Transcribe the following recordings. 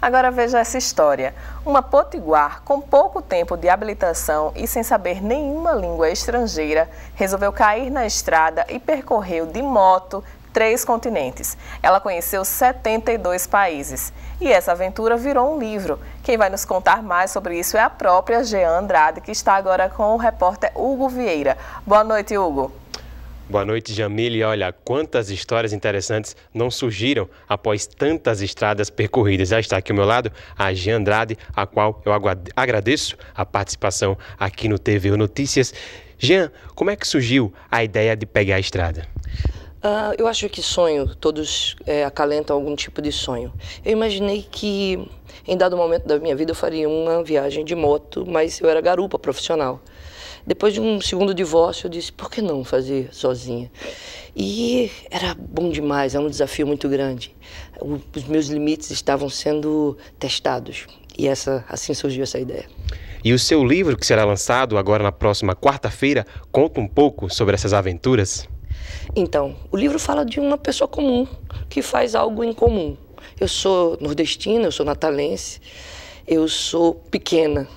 Agora veja essa história. Uma potiguar com pouco tempo de habilitação e sem saber nenhuma língua estrangeira resolveu cair na estrada e percorreu de moto três continentes. Ela conheceu 72 países. E essa aventura virou um livro. Quem vai nos contar mais sobre isso é a própria Jean Andrade, que está agora com o repórter Hugo Vieira. Boa noite, Hugo. Boa noite, Jamile. Olha, quantas histórias interessantes não surgiram após tantas estradas percorridas. Já está aqui ao meu lado a Jean Andrade, a qual eu agradeço a participação aqui no TVU Notícias. Jean, como é que surgiu a ideia de pegar a estrada? Uh, eu acho que sonho, todos é, acalentam algum tipo de sonho. Eu imaginei que em dado momento da minha vida eu faria uma viagem de moto, mas eu era garupa profissional. Depois de um segundo divórcio, eu disse: por que não fazer sozinha? E era bom demais, era é um desafio muito grande. Os meus limites estavam sendo testados. E essa, assim surgiu essa ideia. E o seu livro, que será lançado agora na próxima quarta-feira, conta um pouco sobre essas aventuras? Então, o livro fala de uma pessoa comum que faz algo incomum. Eu sou nordestina, eu sou natalense, eu sou pequena.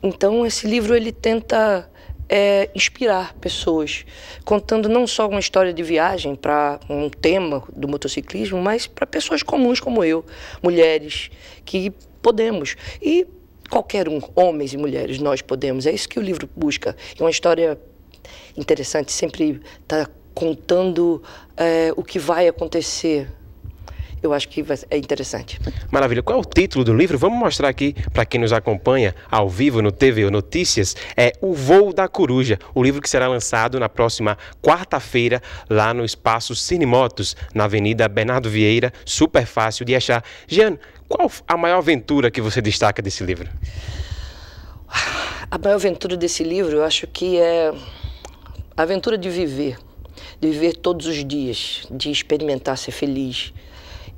Então, esse livro ele tenta é inspirar pessoas, contando não só uma história de viagem para um tema do motociclismo, mas para pessoas comuns como eu, mulheres que podemos e qualquer um, homens e mulheres, nós podemos. É isso que o livro busca. É uma história interessante, sempre está contando é, o que vai acontecer eu acho que é interessante. Maravilha. Qual é o título do livro? Vamos mostrar aqui para quem nos acompanha ao vivo no TV Notícias. É O Voo da Coruja, o livro que será lançado na próxima quarta-feira lá no Espaço Cinemotos, na Avenida Bernardo Vieira. Super fácil de achar. Jean, qual a maior aventura que você destaca desse livro? A maior aventura desse livro, eu acho que é a aventura de viver, de viver todos os dias, de experimentar ser feliz,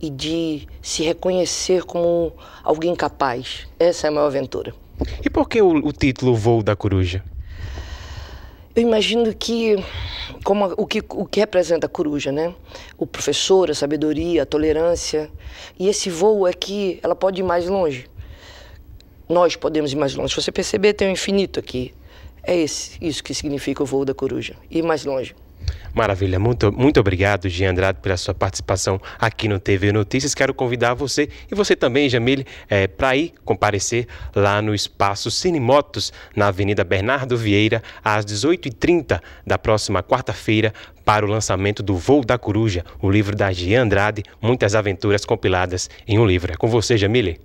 e de se reconhecer como alguém capaz. Essa é a maior aventura. E por que o, o título Voo da Coruja? Eu imagino que, como a, o que, o que representa a coruja, né? O professor, a sabedoria, a tolerância. E esse voo é que ela pode ir mais longe. Nós podemos ir mais longe. Se você perceber, tem um infinito aqui. É esse, isso que significa o voo da coruja ir mais longe. Maravilha, muito, muito obrigado, Jean Andrade, pela sua participação aqui no TV Notícias. Quero convidar você e você também, Jamile, é, para ir comparecer lá no espaço Cinemotos, na Avenida Bernardo Vieira, às 18h30 da próxima quarta-feira, para o lançamento do Voo da Coruja, o livro da Jean Andrade, Muitas Aventuras Compiladas em um Livro. É com você, Jamile.